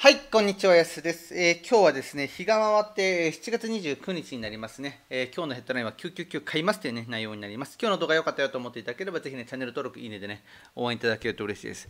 はい、こんにちは、やすです、えー、今日はですね、日が回って7月29日になりますね。えー、今日のヘッドラインは999買いますという、ね、内容になります。今日の動画良かったよと思っていただければ、ぜひね、チャンネル登録、いいねでね、応援いただけると嬉しいです。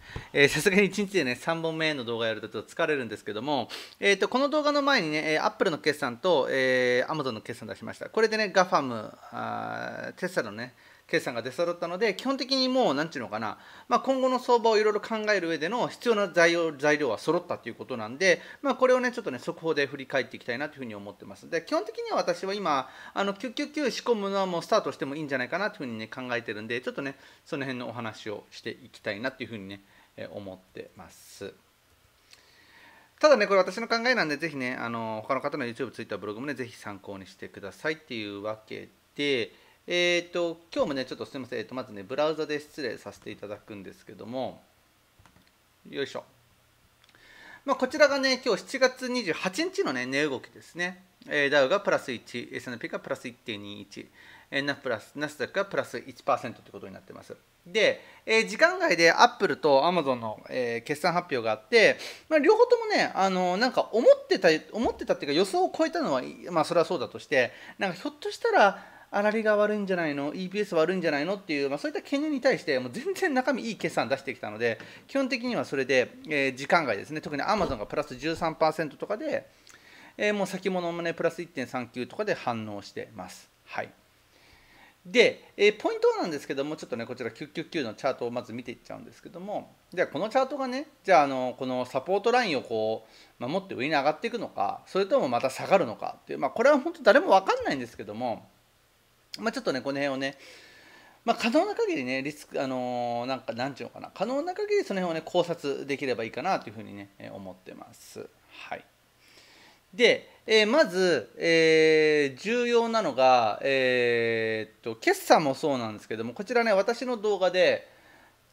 さすがに1日でね、3本目の動画やるとちょっと疲れるんですけども、えっ、ー、と、この動画の前にね、Apple の決算と、えー、Amazon の決算出しました。これでね、GAFAM、テスラのね、決算が出揃ったので基本的にもう何ていうのかな、まあ、今後の相場をいろいろ考える上での必要な材料材料は揃ったということなんで、まあ、これをねちょっとね速報で振り返っていきたいなというふうに思ってますで基本的には私は今あのキュッキュッキュッ仕込むのはもうスタートしてもいいんじゃないかなというふうにね考えてるんでちょっとねその辺のお話をしていきたいなというふうにね思ってます。ただね、これ私の考えなんで、ぜひね、あの他の方の YouTube、Twitter、ブログもね、ぜひ参考にしてくださいっていうわけで、えっ、ー、と、今日もね、ちょっとすみません、えーと、まずね、ブラウザで失礼させていただくんですけども、よいしょ。まあ、こちらがね、今日7月28日のね、値動きですね。えー、ダウがプラス1、S&P がプラス1.21、えー、ナプラスナスダックがプラス1%ということになってます。で、えー、時間外でアップルとアマゾンの、えー、決算発表があって、まあ、両方ともね、あのなんか思ってた、思ってたっていうか予想を超えたのは、まあ、それはそうだとして、なんかひょっとしたら、あらりが悪いんじゃないの ?EPS 悪いんじゃないのっていう、まあ、そういった懸念に対して、もう全然中身いい決算出してきたので、基本的にはそれで、えー、時間外ですね、特にアマゾンがプラス13%とかで、えー、もう先物もね、プラス1.39とかで反応してます。はい。で、えー、ポイントなんですけども、ちょっとね、こちら999のチャートをまず見ていっちゃうんですけども、じゃあこのチャートがね、じゃああの、このサポートラインをこう、守って上に上がっていくのか、それともまた下がるのかっていう、まあこれは本当誰もわかんないんですけども、まあ、ちょっとねこの辺をねまあ、可能な限りね、リスク、あのー、なんか、なんちゅうのかな、可能な限りその辺をね、考察できればいいかなというふうにね、思ってます。はい。で、えー、まず、えー、重要なのが、えー、っと、決算もそうなんですけども、こちらね、私の動画で、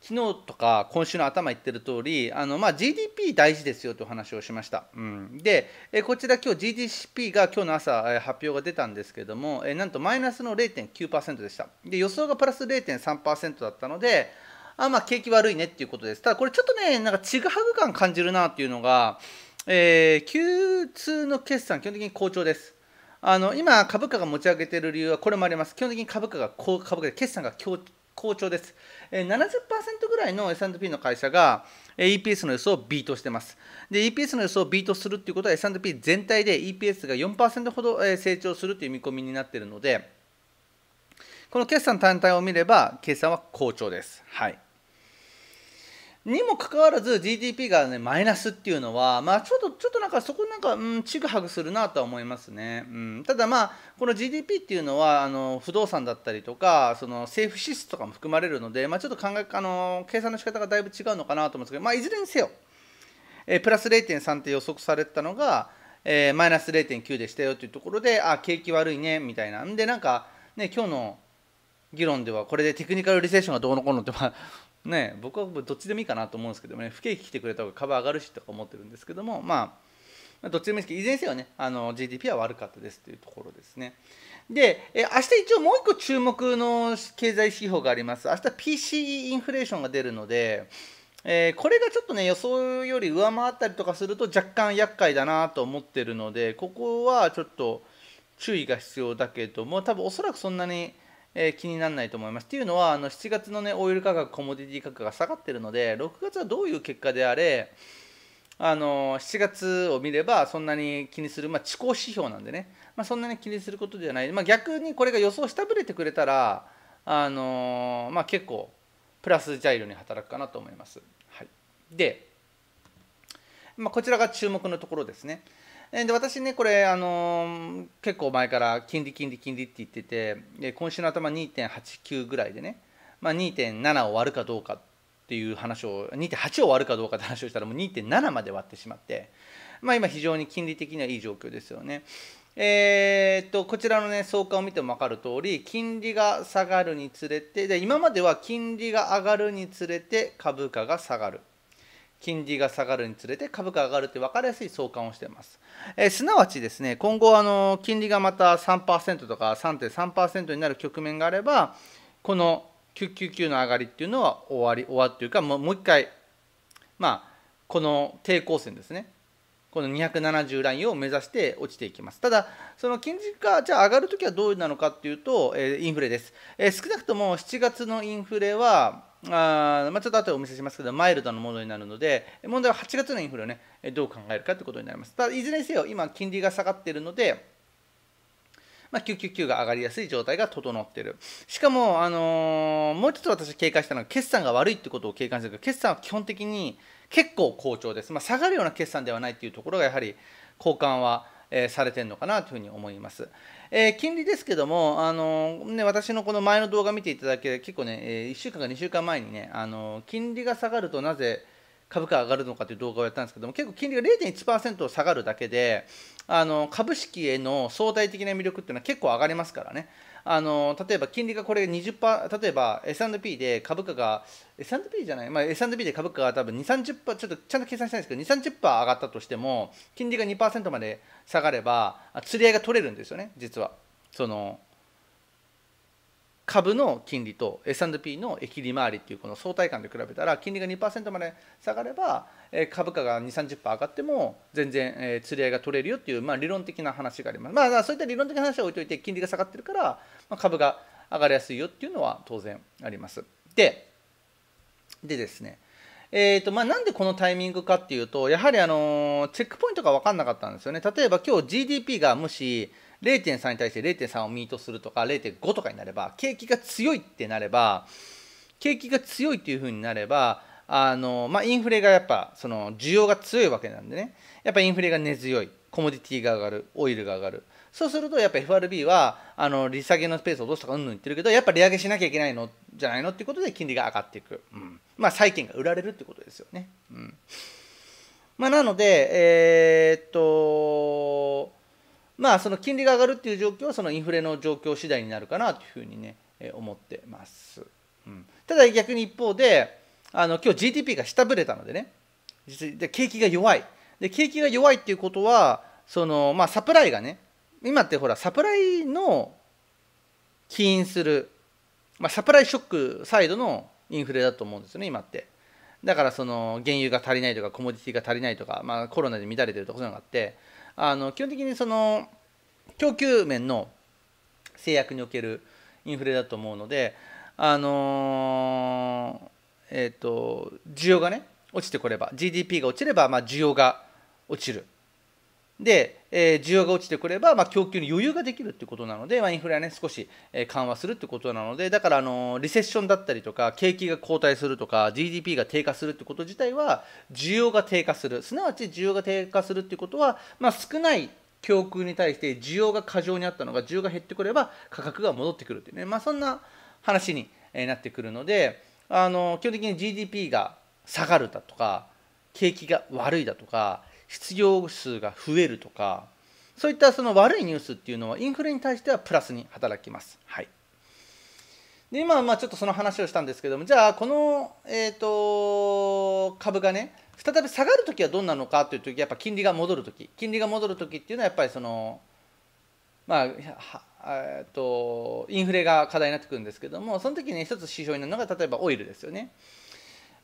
昨日とか今週の頭言ってる通りあのまあ GDP 大事ですよという話をしました、うん、でえこちら今日 GDP が今日の朝え発表が出たんですけどもえなんとマイナスの0.9%でしたで予想がプラス0.3%だったのであまあ景気悪いねっていうことですただこれちょっとねなんかちぐはぐ感感じるなっていうのが、えー、Q2 の決算基本的に好調ですあの今株価が持ち上げている理由はこれもあります基本的に株価が高株価で決算が強好調です。70%ぐらいの S&P の会社が EPS の予想をビートしてます。で、EPS の予想をビートするっていうことは S&P 全体で EPS が4%ほど成長するという見込みになっているので、この決算単体を見れば、決算は好調です。はい。にもかかわらず GDP がねマイナスっていうのは、まあ、ちょっとちょっとなんかそこなんか、うん、ちぐはぐするなとは思いますね、うん、ただまあこの GDP っていうのはあの不動産だったりとかその政府支出とかも含まれるので、まあ、ちょっと考えあの計算の仕方がだいぶ違うのかなと思うんですけど、まあ、いずれにせよ、えプラス0.3って予測されたのが、えー、マイナス0.9でしたよというところであ景気悪いねみたいなんでなんかね今日の議論ではこれでテクニカルリセッションがどうのこうのって、まあ、ね、僕はどっちでもいいかなと思うんですけどね不景気来てくれた方が株上がるしとか思ってるんですけどもまあどっちでもいいですけどいずれにせよねあの GDP は悪かったですというところですねでえ明日一応もう一個注目の経済指標があります明日 PCE インフレーションが出るのでえー、これがちょっとね予想より上回ったりとかすると若干厄介だなと思ってるのでここはちょっと注意が必要だけども多分おそらくそんなにえー、気にならないと思います。っていうのはあの7月の、ね、オイル価格コモディティ価格が下がってるので6月はどういう結果であれあの7月を見ればそんなに気にする、まあ、地高指標なんでね、まあ、そんなに気にすることではない、まあ、逆にこれが予想したぶれてくれたら、あのまあ、結構プラスジャイロに働くかなと思います。はい、で、まあ、こちらが注目のところですね。で私ねこれあの結構前から金利金利金利って言ってて今週の頭2.89ぐらいでね、まあ、2.7を割るかどうかっていう話を2.8を割るかどうかって話をしたらもう2.7まで割ってしまって、まあ、今非常に金利的にはいい状況ですよね。えー、っとこちらの、ね、相関を見ても分かるとおり金利が下がるにつれてで今までは金利が上がるにつれて株価が下がる金利が下がるにつれて株価が上がるって分かりやすい相関をしています。えー、すなわちですね、今後あの金利がまた3%とか3.3%になる局面があれば、この999の上がりっていうのは終わり終わっていうかもう一回、まあ、この抵抗線ですね。この270ラインを目指して落ちていきます。ただ、その金利がじゃあ上がるときはどうなのかっていうと、えー、インフレです、えー、少なくとも7月のインフレは、あまあ、ちょっと後でお見せしますけど、マイルドなものになるので、問題は8月のインフレをね、どう考えるかということになります。ただ、いずれにせよ、今、金利が下がっているので、まあ、999が上がりやすい状態が整っている。しかも、あのー、もう一つ私警戒したのは、決算が悪いってことを警戒するけど、決算は基本的に結構好調です。まあ、下がるような決算ではないっていうところが、やはり、交換は、えー、されてるのかなというふうに思います。えー、金利ですけども、あのー、ね、私のこの前の動画見ていただけ結構ね、えー、1週間か2週間前にね、あの金利が下がるとなぜ株価が上がるのかという動画をやったんですけども、結構金利が0.1%下がるだけで、あの株式への相対的な魅力っていうのは結構上がりますからね。あの例えば金利がこれ20パ例えば S&P で株価が S&P じゃない、まあ、S&P で株価が多分2 3 0ちょっとちゃんと計算したいんですけど2 3 0上がったとしても金利が2%まで下がれば釣り合いが取れるんですよね実はその株の金利と S&P の益利回りっていうこの相対感で比べたら金利が2%まで下がれば株価が2 3 0上がっても全然釣り合いが取れるよっていうまあ理論的な話がありますまあそういった理論的な話は置いといて金利が下がってるから株が上がりやすいよっていうのは当然ありますででですねえーとまあ、なんでこのタイミングかっていうとやはりあのチェックポイントが分かんなかったんですよね例えば今日 GDP がもし0.3に対して0.3をミートするとか0.5とかになれば景気が強いってなれば景気が強いっていうふうになればあの、まあ、インフレがやっぱその需要が強いわけなんでねやっぱインフレが根強いコモディティが上がるオイルが上がるそうするとやっぱ FRB はあの利下げのスペースを落とすとかうんぬん言ってるけどやっぱ利上げしなきゃいけないのじゃないのっていうことで金利が上がっていく、うん、まあ債券が売られるってことですよね、うんまあ、なのでえー、っとまあその金利が上がるっていう状況はそのインフレの状況次第になるかなというふうにね、え思ってます、うん、ただ逆に一方であの今日 GDP が下振れたのでねで景気が弱いで景気が弱いっていうことはその、まあ、サプライがね今ってほらサプライの起因する、まあ、サプライショックサイドのインフレだと思うんですよね今ってだからその原油が足りないとかコモディティが足りないとか、まあ、コロナで乱れてるところがあってあの基本的にその供給面の制約におけるインフレだと思うので、あのー、えーと、需要がね落ちてこれば GDP が落ちれば、まあ、需要が落ちるで、え需要が落ちてくれば、まあ、供給に余裕ができるってことなので、まあ、インフレは、ね、少し緩和するってことなのでだから、あのリセッションだったりとか景気が後退するとか GDP が低下するってこと自体は需要が低下するすなわち需要が低下するってことは、まあ、少ない供給に対して需要が過剰にあったのが需要が減ってくれば価格が戻ってくるっていうね、まあ、そんな話になってくるのであの基本的に GDP が下がるだとか景気が悪いだとか失業数が増えるとかそういったその悪いニュースっていうのはインフレに対してはプラスに働きます。はい、で今まあちょっとその話をしたんですけどもじゃあこの、えーと、株がね再び下がるときはどんなのかというときやっぱ金利が戻るとき金利が戻るときっていうのはやっぱりそのまあえー、とインフレが課題になってくるんですけどもその時に一つ指標になるのが例えばオイルですよね。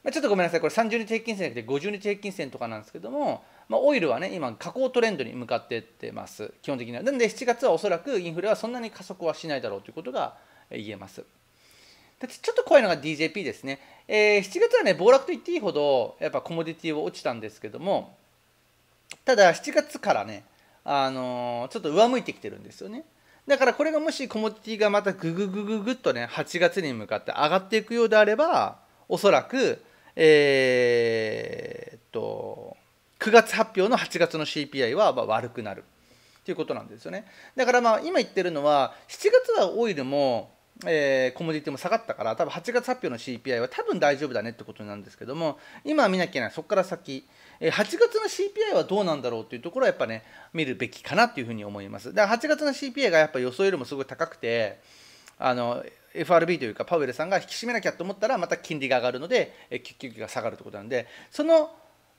まあ、ちょっとごめんなさい、これ30日平均線じゃなくて50日平均線とかなんですけども、まあ、オイルはね今下降トレンドに向かっていってます基本的にはなんで7月はおそらくインフレはそんなに加速はしないだろうということが言えますちょっと怖いのが DJP ですね、えー、7月はね暴落と言っていいほどやっぱコモディティは落ちたんですけどもただ7月からねあのー、ちょっと上向いてきてるんですよねだからこれがもしコモディティがまたグググググっとね8月に向かって上がっていくようであればおそらくえー、っと9月発表の8月の CPI はま悪くなるということなんですよねだからまあ今言ってるのは7月はオイルもえー、コモディティも下がったから多分8月発表の CPI は多分大丈夫だねってことなんですけども今は見なきゃいけないそこから先、え8月の CPI はどうなんだろうっていうところはやっぱね見るべきかなっていうふうに思いますだから8月の CPI がやっぱ予想よりもすごい高くてあの FRB というかパウエルさんが引き締めなきゃと思ったらまた金利が上がるので、えー、結局が下がるってことなんでその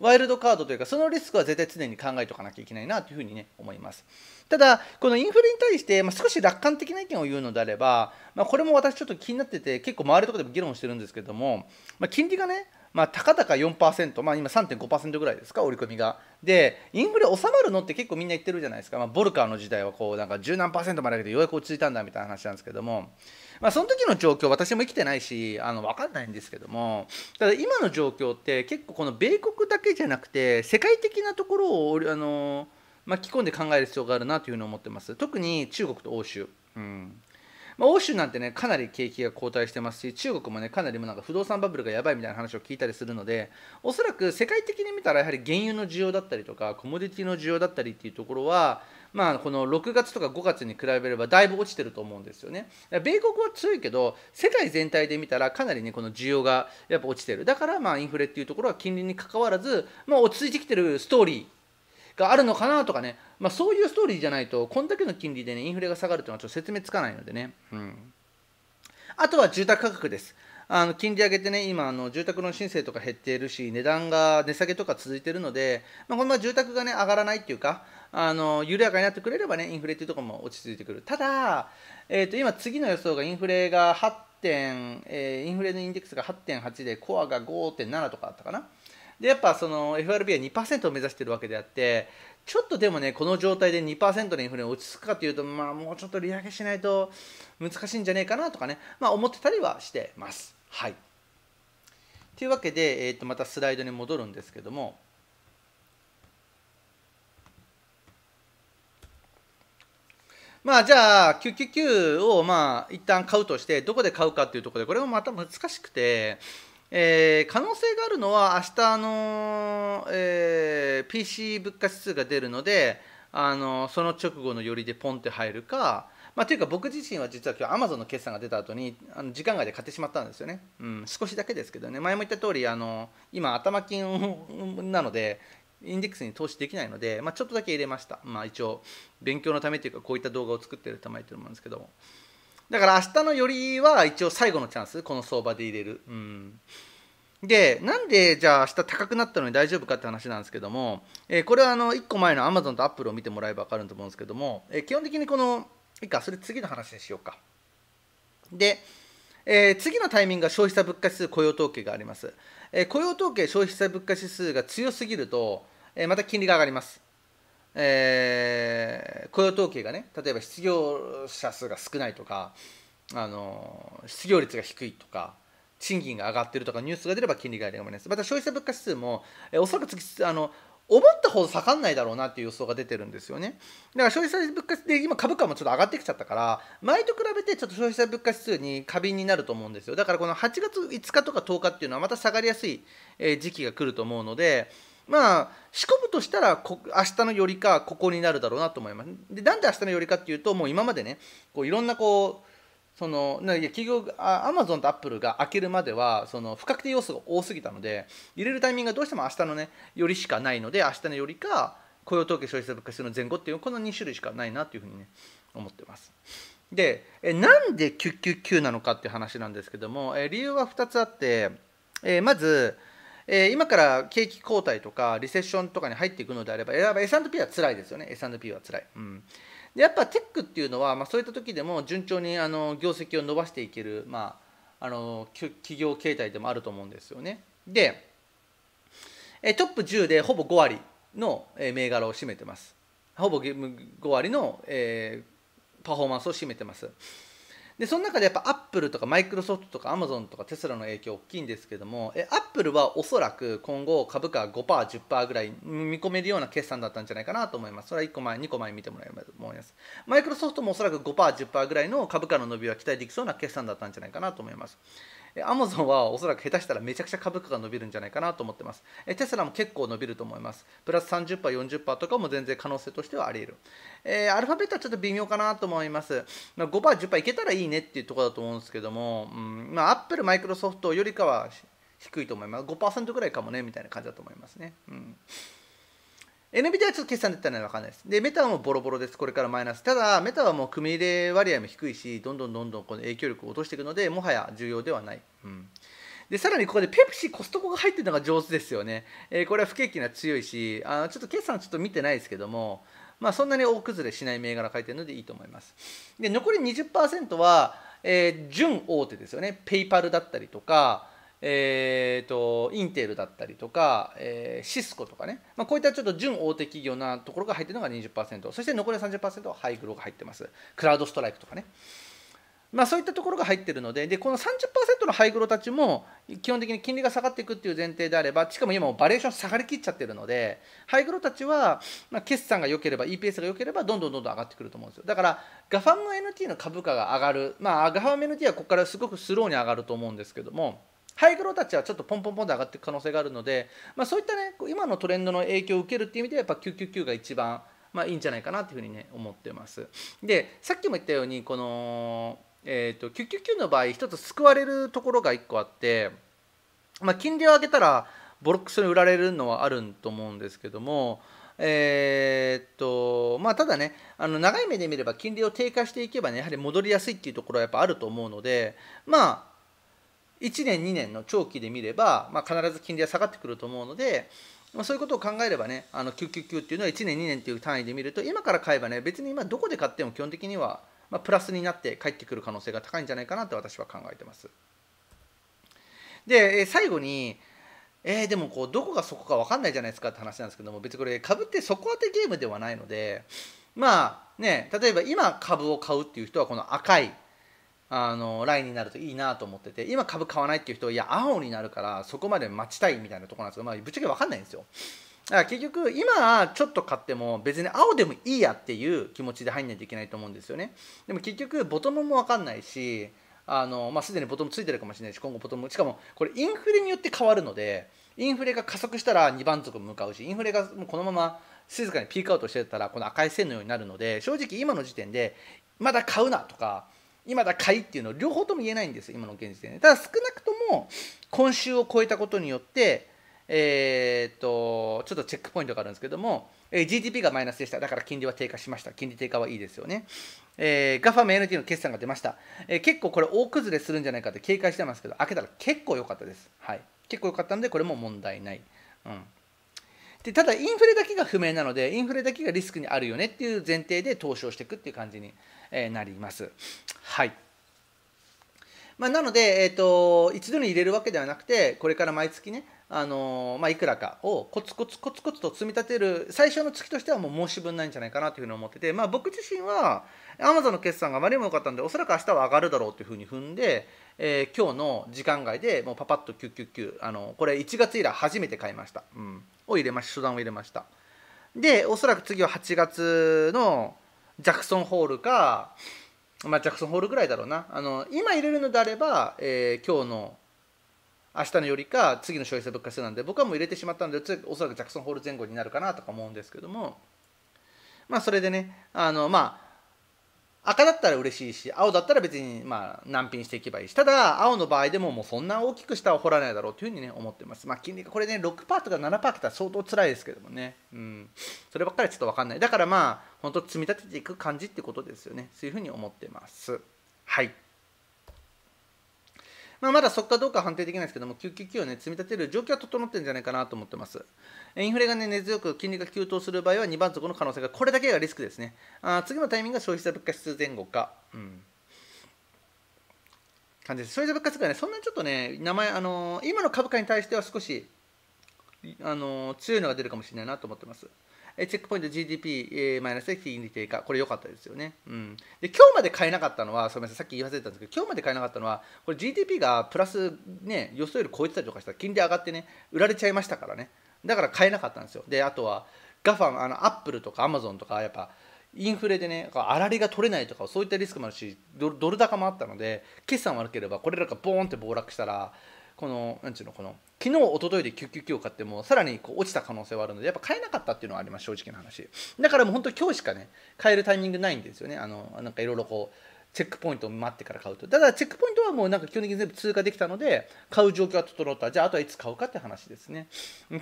ワイルドカードというかそのリスクは絶対常に考えておかなきゃいけないなというふうにね思いますただこのインフレに対して、まあ、少し楽観的な意見を言うのであれば、まあ、これも私ちょっと気になってて結構周りとかでも議論してるんですけども、まあ、金利がねまあ、たかだか4%、まあ、今3.5%ぐらいですか、折り込みが。で、インフレ収まるのって結構みんな言ってるじゃないですか、まあ、ボルカーの時代はこうなんか十何まで上げてようやく落ち着いたんだみたいな話なんですけども、まあ、その時の状況私も生きてないしあの分かんないんですけどもただ今の状況って結構この米国だけじゃなくて世界的なところをあの巻き込んで考える必要があるなというふうに思ってます特に中国と欧州。うんま欧州なんてねかなり景気が後退してますし中国もねかなりもなんか不動産バブルがやばいみたいな話を聞いたりするのでおそらく世界的に見たらやはり原油の需要だったりとかコモディティの需要だったりっていうところはまあ、この6月とか5月に比べればだいぶ落ちてると思うんですよね。米国は強いけど世界全体で見たらかなりねこの需要がやっぱ落ちてるだからまあインフレっていうところは金利にかかわらず、まあ、落ち着いてきてるストーリーがあるのかなとかね、まあ、そういうストーリーじゃないとこんだけの金利でねインフレが下がるというのはちょっと説明つかないのでね。うんあとは住宅価格です。あの金利上げてね、今、あの住宅ローン申請とか減っているし、値段が値下げとか続いているので、まあ、このまま住宅がね、上がらないっていうか、あの緩やかになってくれればね、インフレっていうところも落ち着いてくる。ただ、えー、と今、次の予想がインフレが8点、えー、インフレのインデックスが8.8で、コアが5.7とかあったかな。で、やっぱその FRB は2%を目指してるわけであって、ちょっとでもね、この状態で2%のインフレ落ち着くかというと、まあ、もうちょっと利上げしないと難しいんじゃねえかなとかね、まあ、思ってたりはしてます。はい、というわけで、えー、とまたスライドに戻るんですけども、まあじゃあ999をまあ一旦買うとしてどこで買うかというところでこれもまた難しくてえー、可能性があるのは明日の、えー、PC 物価指数が出るのであのその直後の寄りでポンって入るか、まあ、というか僕自身は実は今日アマゾンの決算が出た後にあの時間外で買ってしまったんですよね、うん、少しだけですけどね前も言った通りあり今頭金なのでインデックスに投資できないので、まあ、ちょっとだけ入れました、まあ、一応勉強のためというかこういった動画を作ってるためと思うんですけども。だから明日のよりは一応最後のチャンスこの相場で入れるうんでなんでじゃあ明日高くなったのに大丈夫かって話なんですけども、えー、これはあの1個前の Amazon と Apple を見てもらえば分かると思うんですけども、えー、基本的にこのいいかそれ次の話にしようかで、えー、次のタイミングが消費者物価指数雇用統計があります、え雇用統計消費者物価指数が強すぎると、えまた金利が上がりますえー、雇用統計がね例えば失業者数が少ないとかあの失業率が低いとか賃金が上がってるとかニュースが出れば金利が上がりますまた消費者物価指数も、えおそらくあの思ったほど下がんないだろうなっていう予想が出てるんですよねだから消費者物価で今株価もちょっと上がってきちゃったから前と比べてちょっと消費者物価指数に過敏になると思うんですよだからこの8月5日とか10日っていうのはまた下がりやすい時期が来ると思うのでまあ仕込むとしたらこ明日のよりかここになるだろうなと思いますでなんで明日のよりかっていうともう今までねこういろんなこうそのな企業アマゾンとアップルが開けるまではその不確定要素が多すぎたので入れるタイミングがどうしても明日のねよりしかないので明日のよりか雇用統計消費者物価指数の前後っていうこの2種類しかないなというふうにね思ってます。でえなんで999なのかっていう話なんですけどもえ理由は2つあってえまずえー、今から景気後退とかリセッションとかに入っていくのであれば、S&P は辛いですよね、S&P は辛い。うんでやっぱテックっていうのは、まあ、そういった時でも順調にあの業績を伸ばしていける、まあ、あの企業形態でもあると思うんですよね。で、えトップ10でほぼ5割の銘柄を占めてます。ほぼ5割の、えー、パフォーマンスを占めてます。でその中でやっぱアップルとかマイクロソフトとかアマゾンとかテスラの影響大きいんですけどもえアップルはおそらく今後株価は 5%10% ぐらい見込めるような決算だったんじゃないかなと思いますそれは1個前2個前見てもらえばと思いますマイクロソフトもおそらく 5%10% ぐらいの株価の伸びは期待できそうな決算だったんじゃないかなと思いますアマゾンはおそらく下手したらめちゃくちゃ株価が伸びるんじゃないかなと思ってます。えテスラも結構伸びると思います。プラス30%、40%とかも全然可能性としてはあり得る。えー、アルファベットはちょっと微妙かなと思います。ま5%、10%いけたらいいねっていうところだと思うんですけども、うんまあ、アップル、マイクロソフトよりかは低いと思います。5%ぐらいかもねみたいな感じだと思いますね。うん NVIDIA はちょっと決算出たのは分かんないです。で、メタはもうボロボロです、これからマイナス。ただ、メタはもう組み入れ割合も低いし、どんどんどんどんこの影響力を落としていくので、もはや重要ではない。うんでさらにここでペプシコストコが入ってるのが上手ですよね、えー、これは不景気な強いしあちょっと決算ちょっと見てないですけども、まあ、そんなに大崩れしない銘柄書いてるのでいいと思いますで残り20%は、えー、準大手ですよねペイパルだったりとかえーと、インテルだったりとか、えー、シスコとかね、まあ、こういったちょっと準大手企業なところが入ってるのが20%そして残り30%はハイグロが入ってますクラウドストライクとかね、まあ、そういったところが入ってるのででこの30%のハイグロたちも基本的に金利が下がっていくっていう前提であればしかも今もバリエーション下がりきっちゃってるのでハイグロたちは、まあ、決算が良ければ EPS が良ければどんどんどんどん上がってくると思うんですよだからガファム NT の株価が上がるまあガファム NT はここからすごくスローに上がると思うんですけどもハイグロたちはちょっとポンポンポンと上がっていく可能性があるので、まあ、そういったね今のトレンドの影響を受けるっていう意味ではやっぱ999が一番、まあ、いいんじゃないかなというふうにね思ってます。でさっきも言ったようにこの、えーと、999の場合一つ救われるところが1個あって、まあ、金利を上げたらボロックスに売られるのはあると思うんですけども。えっとまあ、ただね、あの長い目で見れば金利を低下していけばね、やはり戻りやすいっていうところはやっぱあると思うので、まあ、1年2年の長期で見れば、まあ、必ず金利は下がってくると思うので、まそういうことを考えればねあの999っていうのは1年2年っていう単位で見ると今から買えばね別に今どこで買っても基本的には、まプラスになって返ってくる可能性が高いんじゃないかなって私は考えてます。で最後にえー、でもこうどこがそこか分かんないじゃないですかって話なんですけども別にこれ株って底当てゲームではないのでまあね例えば今株を買うっていう人はこの赤いあのラインになるといいなと思ってて今株買わないっていう人いや青になるからそこまで待ちたいみたいなとこなんですけど、まあ、ぶっちゃけ分かんないんですよだから結局今ちょっと買っても別に青でもいいやっていう気持ちで入んないといけないと思うんですよねでも結局ボトムも分かんないしあの、まあ、すでにボトムついてるかもしれないし今後ボトムしかもこれインフレによって変わるのでインフレが加速したら2番底向かうしインフレがもうこのまま静かにピークアウトしてたらこの赤い線のようになるので正直今の時点でまだ買うなとか今だ買いっていうの両方とも言えないんです今の現時点でただ少なくとも今週を超えたことによってえー、っとちょっとチェックポイントがあるんですけども、え GDP がマイナスでしただから金利は低下しました金利低下はいいですよね、えー、GAFAM NT の決算が出ました、えー、結構これ大崩れするんじゃないかって警戒してますけど開けたら結構良かったですはい結構良かったのでこれも問題ない、うん、でただインフレだけが不明なのでインフレだけがリスクにあるよねっていう前提で投資をしていくっていう感じになります。はいまあ、なので、えーと、一度に入れるわけではなくてこれから毎月ねあのまあ、いくらかをコツコツコツコツと積み立てる最初の月としてはもう申し分ないんじゃないかなというふうに思ってて、まあ、僕自身は Amazon の決算があまりにも良かったんでおそらく明日は上がるだろうというふうに踏んで、えー、今日の時間外でもうパパッと999あのこれ1月以来初めて買いました、うん、を入れました初段を入れましたでおそらく次は8月のジャクソンホールか、まあ、ジャクソンホールぐらいだろうなあの今入れるのであれば、えー、今日の明日のよりか次の消費者物価指数なんで僕はもう入れてしまったんでおそらくジャクソンホール前後になるかなとか思うんですけどもまあそれでねあのまあ赤だったら嬉しいし青だったら別にまあ難品していけばいいしただ青の場合でももうそんな大きく下を掘らないだろうというふうにね思ってますまあ筋肉これね6パーとか7パー来たら相当辛いですけどもねうんそればっかりちょっと分かんないだからまあ本当積み立てていく感じってことですよねそういうふうに思ってますはいまあ、まだそこかどうか判定できないですけども、救急9を、ね、積み立てる状況は整ってるんじゃないかなと思ってます。インフレが、ね、根強く金利が急騰する場合は2番底の可能性が、これだけがリスクですね。あ次のタイミングが消費者物価指数前後か。うん感じです消費者物価指数がね、そんなにちょっとね、名前、あのー、今の株価に対しては少し、あのー、強いのが出るかもしれないなと思ってます。チェックポイント GDP マイナスで金利低下これ良かったですよね、うん、で今日まで買えなかったのはすみませんさっき言い忘れたんですけど今日まで買えなかったのはこれ GDP がプラス、ね、予想より超えてたりとかしたら金利上がってね売られちゃいましたからねだから買えなかったんですよであとはガファンあのアップルとかアマゾンとかやっぱインフレでねあられが取れないとかそういったリスクもあるしドル高もあったので決算悪ければこれらがボーンって暴落したらこのんちゅうのこの昨日一昨日で999を買ってもさらにこう落ちた可能性はあるのでやっぱ買えなかったっていうのはあります正直な話だからもう本当今日しかね買えるタイミングないんですよねあのなんかいろいろこうチェックポイントを待ってから買うとただチェックポイントはもうなんか基本的に全部通過できたので買う状況は整ったじゃああとはいつ買うかって話ですね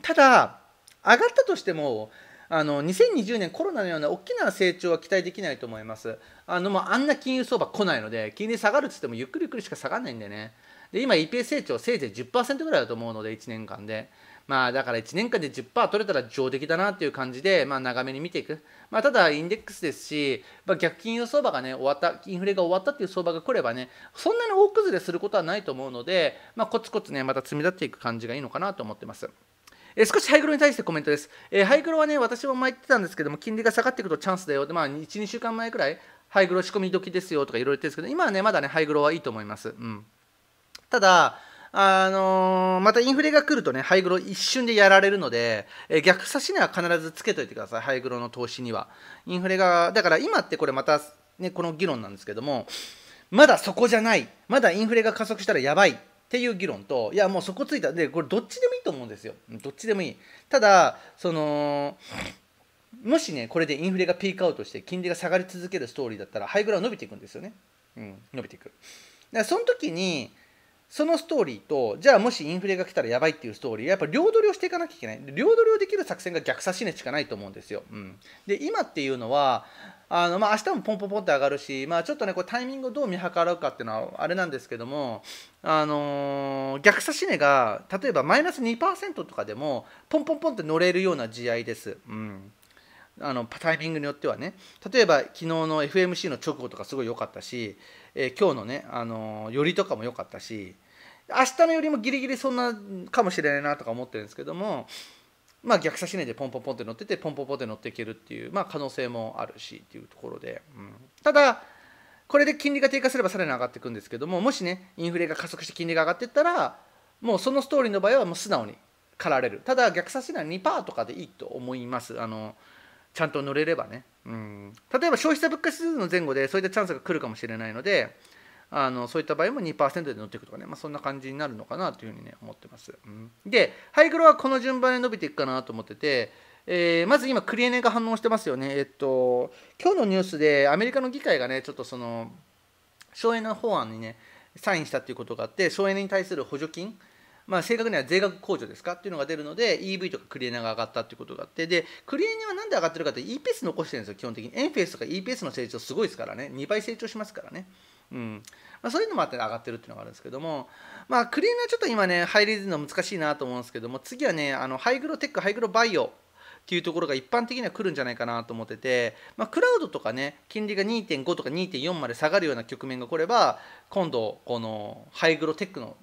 ただ上がったとしてもあの2020年コロナのような大きな成長は期待できないと思いますあのもうあんな金融相場来ないので金利下がるっつってもゆっくりゆっくりしか下がらないんでねで今 EPS 成長せいぜい10%ぐらいだと思うので1年間で。まあだから1年間で10%取れたら上出来だなっていう感じで、まあ長めに見ていく。まあただインデックスですし、まあ、逆金融相場がね、終わった、インフレが終わったっていう相場が来ればね、そんなに大崩れすることはないと思うので、まあコツコツね、また積み立っていく感じがいいのかなと思ってます。え少しハイグロに対してコメントです。えハイグロはね、私も前言ってたんですけども、金利が下がっていくとチャンスだよって、まあ1、2週間前くらい、ハイグロ仕込み時ですよとかいろいろ言ってるんですけど、今はね、まだね、ハイグロはいいと思います。うん。ただ、あのー、またインフレが来るとね、ハイグロ一瞬でやられるので、え逆差しには必ずつけといてください、ハイグロの投資には。インフレが、だから今ってこれまた、ね、この議論なんですけども、まだそこじゃない、まだインフレが加速したらやばいっていう議論と、いや、もうそこついた、で、これどっちでもいいと思うんですよ。どっちでもいい。ただ、その、もしね、これでインフレがピークアウトして、金利が下がり続けるストーリーだったら、ハイグロは伸びていくんですよね。うん、伸びていく。だからその時にそのストーリーとじゃあもしインフレが来たらやばいっていうストーリーやっぱ両取りをしていかなきゃいけない両取りをできる作戦が逆差し値しかないと思うんですよ、うん、で今っていうのはあの、まあ、明日もポンポンポンって上がるし、まあ、ちょっとねこうタイミングをどう見計らうかっていうのはあれなんですけども、あのー、逆差し値が例えばマイナス2%とかでもポンポンポンって乗れるような地合いです、うんあのタイミングによってはね例えば昨日の FMC の直後とかすごい良かったし、えー、今日のね、あのー、寄りとかも良かったし明日の寄りもギリギリそんなかもしれないなとか思ってるんですけどもまあ逆差し値でポンポンポンって乗っててポンポンポンって乗っていけるっていう、まあ、可能性もあるしっていうところで、うん、ただこれで金利が低下すればさらに上がっていくんですけどももしねインフレが加速して金利が上がっていったらもうそのストーリーの場合はもう素直に駆られるただ逆差し値は2%とかでいいと思いますあのちゃんと乗れればね、うん、例えば消費者物価指数の前後でそういったチャンスが来るかもしれないのであのそういった場合も2%で乗っていくとかね、まあ、そんな感じになるのかなというふうにね思ってます、うん、でハイグロはこの順番で伸びていくかなと思っててえー、まず今、クリエネが反応してますよね、えっと、今日のニュースでアメリカの議会がね、ちょっとその省エネ法案にね、サインしたということがあって、省エネに対する補助金、まあ、正確には税額控除ですかっていうのが出るので EV とかクリエナが上がったっていうことがあってでクリエナはなんで上がってるかって EPS 残してるんですよ基本的にエンフェイスとか EPS の成長すごいですからね2倍成長しますからね。うんまあ、そういうのもあって上がってるっていうのがあるんですけども、まあ、クリエナはちょっと今ね入りるの難しいなと思うんですけども次はねあのハイグロテックハイグロバイオっていうところが一般的には来るんじゃないかなと思ってて、まあ、クラウドとかね金利が2.5とか2.4まで下がるような局面が来れば今度このハイグロテックの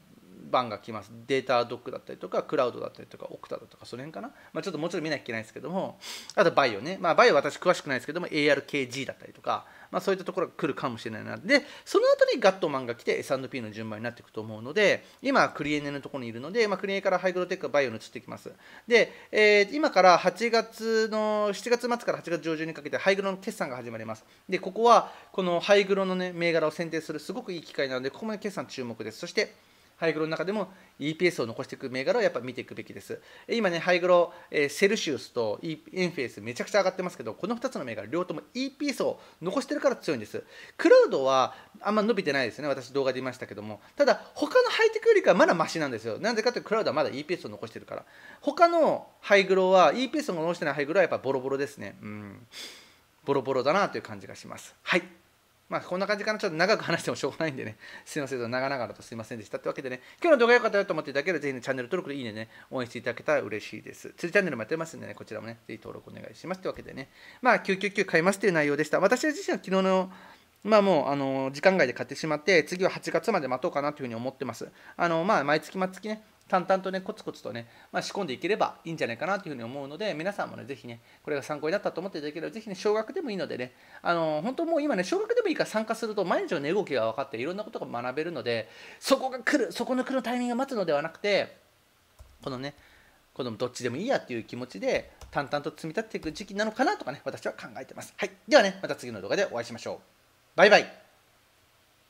版が来ますデータドックだったりとかクラウドだったりとかオクタだとかその辺かな、まあ、ちょっともうちょっと見なきゃいけないですけどもあとバイオね、まあ、バイオ私詳しくないですけども ARKG だったりとか、まあ、そういったところが来るかもしれないなでその後にガットマンが来て S&P の順番になっていくと思うので今クリエネのところにいるので、まあ、クリエからハイグロテックバイオに移ってきますで、えー、今から8月の7月末から8月上旬にかけてハイグロの決算が始まりますでここはこのハイグロの、ね、銘柄を選定するすごくいい機会なのでここまで決算注目ですそしてハイグロの中でも EPS を残していく銘柄をやっぱ見ていくべきです。今ね、ハイグロ、えー、セルシウスと、エンフェイスめちゃくちゃ上がってますけど、この2つの銘柄、両方とも EPS を残してるから強いんです。クラウドはあんま伸びてないですね、私動画で言いましたけども。ただ、他のハイテクよりかはまだマシなんですよ。なんでかというと、クラウドはまだ EPS を残してるから。他のハイグロは、EPS を残してないハイグロはやっぱボロボロですね。うん。ボロボロだなという感じがします。はい。まあ、こんな感じかな。ちょっと長く話してもしょうがないんでね。すいません。長々とすいませんでした。ってわけでね、今日の動画良かったよと思っていただければ、ぜひ、ね、チャンネル登録でいいねね、応援していただけたら嬉しいです。釣りチャンネルもやってますんでね、こちらもね、ぜひ登録お願いします。ってわけでね、まあ、999買いますという内容でした。私自身は昨日のまあもうあの時間外で買ってしまって、次は8月まで待とうかなというふうに思ってます。あのまあ毎月毎月ね、淡々とねコツコツとね、まあ、仕込んでいければいいんじゃないかなというふうに思うので皆さんもね是非ねこれが参考になったと思っていただければ是非ね少額でもいいのでねあの本当もう今ね少額でもいいから参加すると毎日の値動きが分かっていろんなことが学べるのでそこが来るそこの来るタイミングを待つのではなくてこのねこのどっちでもいいやっていう気持ちで淡々と積み立てていく時期なのかなとかね私は考えてます、はい、ではねまた次の動画でお会いしましょうバイバイ